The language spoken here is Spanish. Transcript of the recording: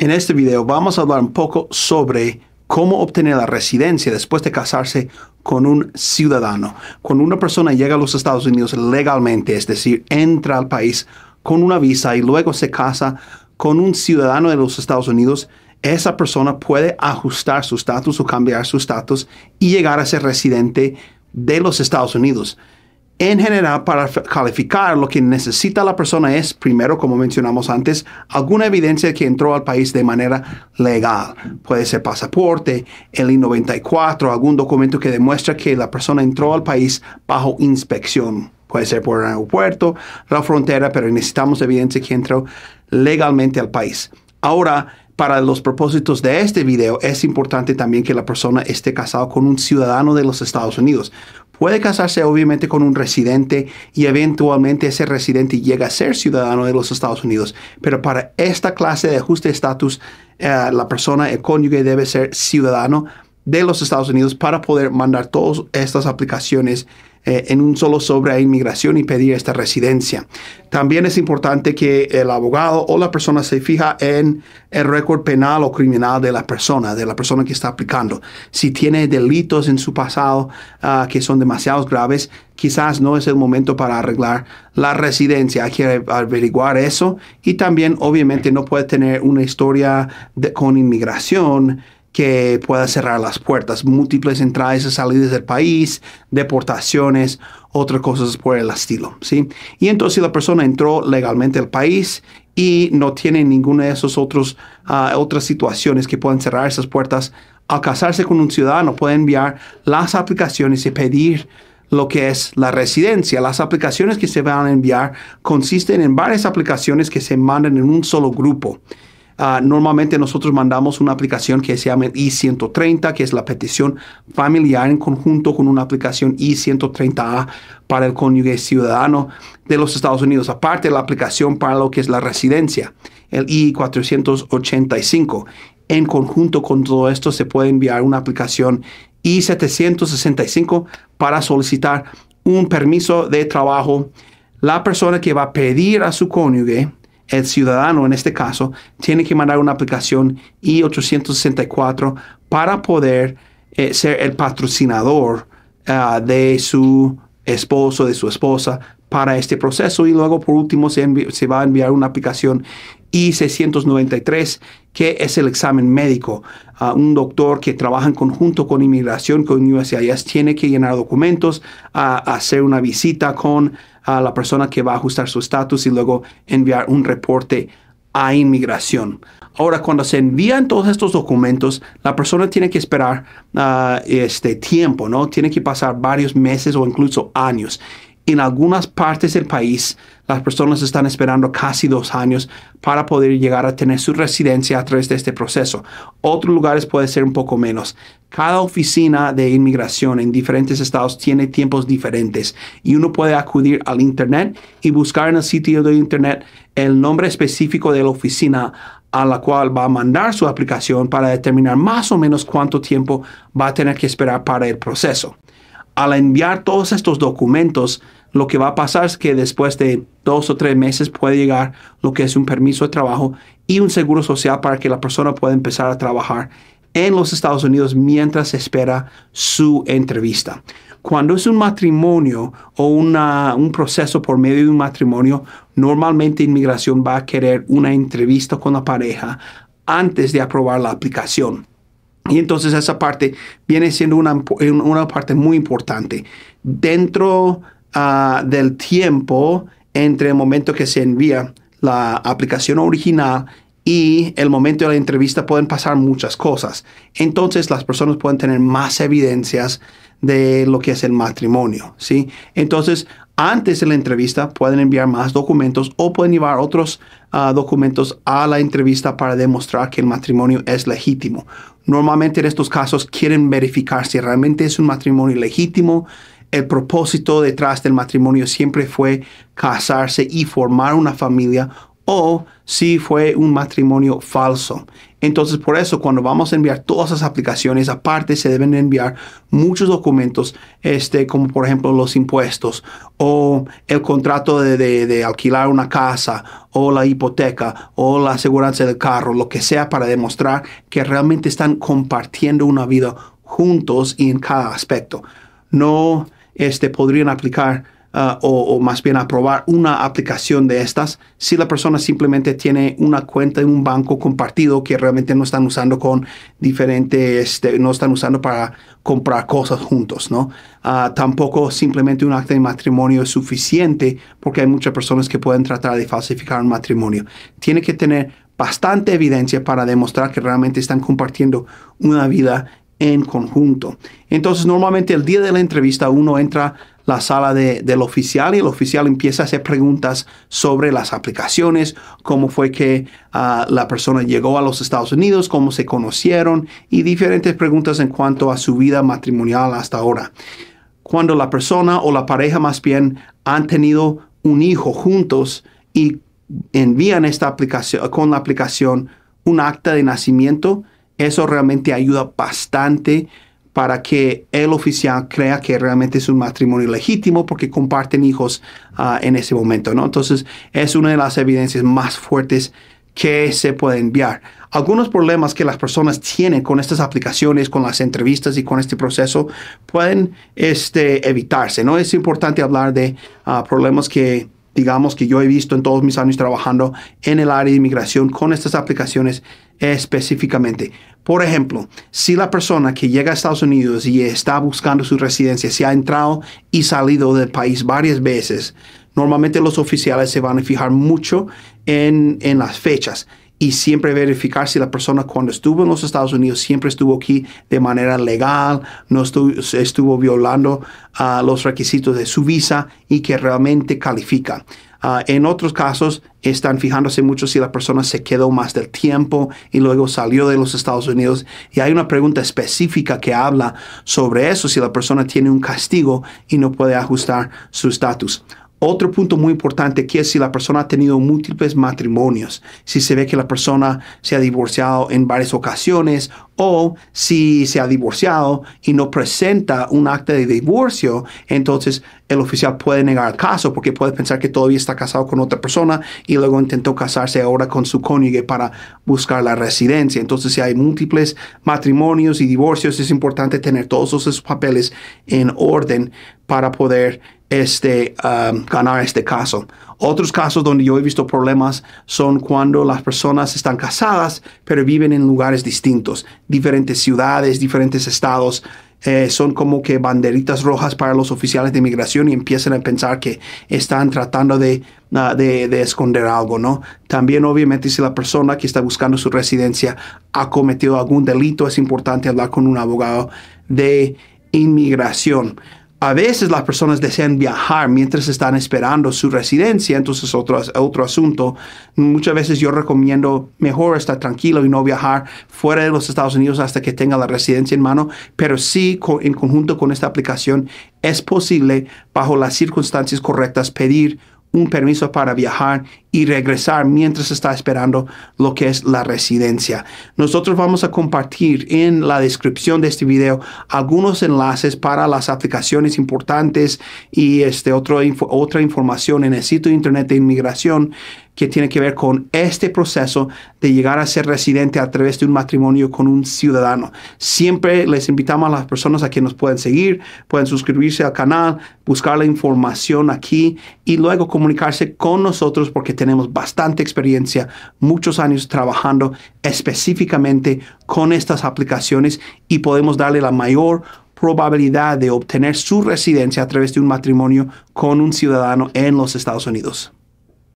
En este video vamos a hablar un poco sobre cómo obtener la residencia después de casarse con un ciudadano. Cuando una persona llega a los Estados Unidos legalmente, es decir, entra al país con una visa y luego se casa con un ciudadano de los Estados Unidos, esa persona puede ajustar su estatus o cambiar su estatus y llegar a ser residente de los Estados Unidos. En general, para calificar, lo que necesita la persona es, primero, como mencionamos antes, alguna evidencia que entró al país de manera legal. Puede ser pasaporte, el I-94, algún documento que demuestra que la persona entró al país bajo inspección. Puede ser por el aeropuerto, la frontera, pero necesitamos evidencia que entró legalmente al país. Ahora, para los propósitos de este video, es importante también que la persona esté casado con un ciudadano de los Estados Unidos, Puede casarse obviamente con un residente y eventualmente ese residente llega a ser ciudadano de los Estados Unidos, pero para esta clase de ajuste de estatus, eh, la persona, el cónyuge debe ser ciudadano de los Estados Unidos para poder mandar todas estas aplicaciones eh, en un solo sobre a inmigración y pedir esta residencia. También es importante que el abogado o la persona se fija en el récord penal o criminal de la persona, de la persona que está aplicando. Si tiene delitos en su pasado ah, que son demasiados graves, quizás no es el momento para arreglar la residencia. Hay que averiguar eso. Y también, obviamente, no puede tener una historia con inmigración que pueda cerrar las puertas, múltiples entradas y salidas del país, deportaciones, otras cosas por el estilo, ¿sí? Y entonces si la persona entró legalmente al país y no tiene ninguna de esas otros, ah, otras situaciones que puedan cerrar esas puertas, al casarse con un ciudadano puede enviar las aplicaciones y pedir lo que es la residencia. Las aplicaciones que se van a enviar consisten en varias aplicaciones que se mandan en un solo grupo. Ah, normalmente nosotros mandamos una aplicación que se llama I-130, que es la petición familiar en conjunto con una aplicación I-130A para el cónyuge ciudadano de los Estados Unidos, aparte de la aplicación para lo que es la residencia, el I-485. En conjunto con todo esto se puede enviar una aplicación I-765 para solicitar un permiso de trabajo. La persona que va a pedir a su cónyuge el ciudadano en este caso tiene que mandar una aplicación I-864 para poder eh, ser el patrocinador ah, de su esposo, de su esposa para este proceso y luego por último se, se va a enviar una aplicación y 693, que es el examen médico. a ah, un doctor que trabaja en conjunto con inmigración, con USCIS, tiene que llenar documentos, ah, hacer una visita con a ah, la persona que va a ajustar su estatus y luego enviar un reporte a inmigración. Ahora, cuando se envían todos estos documentos, la persona tiene que esperar este tiempo, ¿no? Tiene que pasar varios meses o incluso años en algunas partes del país, las personas están esperando casi dos años para poder llegar a tener su residencia a través de este proceso. Otros lugares puede ser un poco menos. Cada oficina de inmigración en diferentes estados tiene tiempos diferentes y uno puede acudir al Internet y buscar en el sitio de Internet el nombre específico de la oficina a la cual va a mandar su aplicación para determinar más o menos cuánto tiempo va a tener que esperar para el proceso. Al enviar todos estos documentos, lo que va a pasar es que después de dos o tres meses puede llegar lo que es un permiso de trabajo y un seguro social para que la persona pueda empezar a trabajar en los Estados Unidos mientras espera su entrevista. Cuando es un matrimonio o una, un proceso por medio de un matrimonio, normalmente inmigración va a querer una entrevista con la pareja antes de aprobar la aplicación. Y entonces esa parte viene siendo una, una parte muy importante. Dentro Ah, del tiempo entre el momento que se envía la aplicación original y el momento de la entrevista pueden pasar muchas cosas. Entonces las personas pueden tener más evidencias de lo que es el matrimonio, ¿sí? Entonces, antes de la entrevista pueden enviar más documentos o pueden llevar otros ah, documentos a la entrevista para demostrar que el matrimonio es legítimo. Normalmente en estos casos quieren verificar si realmente es un matrimonio legítimo el propósito detrás del matrimonio siempre fue casarse y formar una familia o si fue un matrimonio falso. Entonces, por eso, cuando vamos a enviar todas esas aplicaciones, aparte se deben enviar muchos documentos, este, como por ejemplo los impuestos, o el contrato de, alquilar una casa, o la hipoteca, o la aseguranza del carro, lo que sea, para demostrar que realmente están compartiendo una vida juntos y en cada aspecto. No este, podrían aplicar ah, o, más bien aprobar una aplicación de estas si la persona simplemente tiene una cuenta en un banco compartido que realmente no están usando con diferentes, este, no están usando para comprar cosas juntos, ¿no? Ah, tampoco simplemente un acta de matrimonio es suficiente porque hay muchas personas que pueden tratar de falsificar un matrimonio. Tiene que tener bastante evidencia para demostrar que realmente están compartiendo una vida en conjunto. Entonces, normalmente el día de la entrevista uno entra la sala del oficial y el oficial empieza a hacer preguntas sobre las aplicaciones, cómo fue que ah, la persona llegó a los Estados Unidos, cómo se conocieron y diferentes preguntas en cuanto a su vida matrimonial hasta ahora. Cuando la persona o la pareja más bien han tenido un hijo juntos y envían esta aplicación con la aplicación un acta de nacimiento, eso realmente ayuda bastante para que el oficial crea que realmente es un matrimonio legítimo porque comparten hijos ah, en ese momento, ¿no? Entonces, es una de las evidencias más fuertes que se puede enviar. Algunos problemas que las personas tienen con estas aplicaciones, con las entrevistas y con este proceso pueden este, evitarse, ¿no? Es importante hablar de ah, problemas que digamos que yo he visto en todos mis años trabajando en el área de inmigración con estas aplicaciones específicamente. Por ejemplo, si la persona que llega a Estados Unidos y está buscando su residencia, si ha entrado y salido del país varias veces, normalmente los oficiales se van a fijar mucho en, en las fechas y siempre verificar si la persona cuando estuvo en los Estados Unidos siempre estuvo aquí de manera legal, no estuvo, estuvo violando ah, los requisitos de su visa y que realmente califica. Ah, en otros casos están fijándose mucho si la persona se quedó más del tiempo y luego salió de los Estados Unidos. Y hay una pregunta específica que habla sobre eso, si la persona tiene un castigo y no puede ajustar su estatus. Otro punto muy importante que es si la persona ha tenido múltiples matrimonios, si se ve que la persona se ha divorciado en varias ocasiones o si se ha divorciado y no presenta un acta de divorcio, entonces el oficial puede negar el caso porque puede pensar que todavía está casado con otra persona y luego intentó casarse ahora con su cónyuge para buscar la residencia. Entonces si hay múltiples matrimonios y divorcios es importante tener todos esos papeles en orden para poder este, um, ganar este caso. Otros casos donde yo he visto problemas son cuando las personas están casadas, pero viven en lugares distintos, diferentes ciudades, diferentes estados. Eh, son como que banderitas rojas para los oficiales de inmigración y empiezan a pensar que están tratando de, ah, de, de, esconder algo, ¿no? También obviamente si la persona que está buscando su residencia ha cometido algún delito, es importante hablar con un abogado de inmigración. A veces las personas desean viajar mientras están esperando su residencia, entonces otro, otro asunto. Muchas veces yo recomiendo mejor estar tranquilo y no viajar fuera de los Estados Unidos hasta que tenga la residencia en mano, pero sí en conjunto con esta aplicación es posible, bajo las circunstancias correctas, pedir un permiso para viajar y regresar mientras está esperando lo que es la residencia. Nosotros vamos a compartir en la descripción de este video algunos enlaces para las aplicaciones importantes y este otro, otra información en el sitio de internet de inmigración que tiene que ver con este proceso de llegar a ser residente a través de un matrimonio con un ciudadano. Siempre les invitamos a las personas a que nos pueden seguir, pueden suscribirse al canal, buscar la información aquí y luego comunicarse con nosotros porque tenemos bastante experiencia, muchos años trabajando específicamente con estas aplicaciones y podemos darle la mayor probabilidad de obtener su residencia a través de un matrimonio con un ciudadano en los Estados Unidos.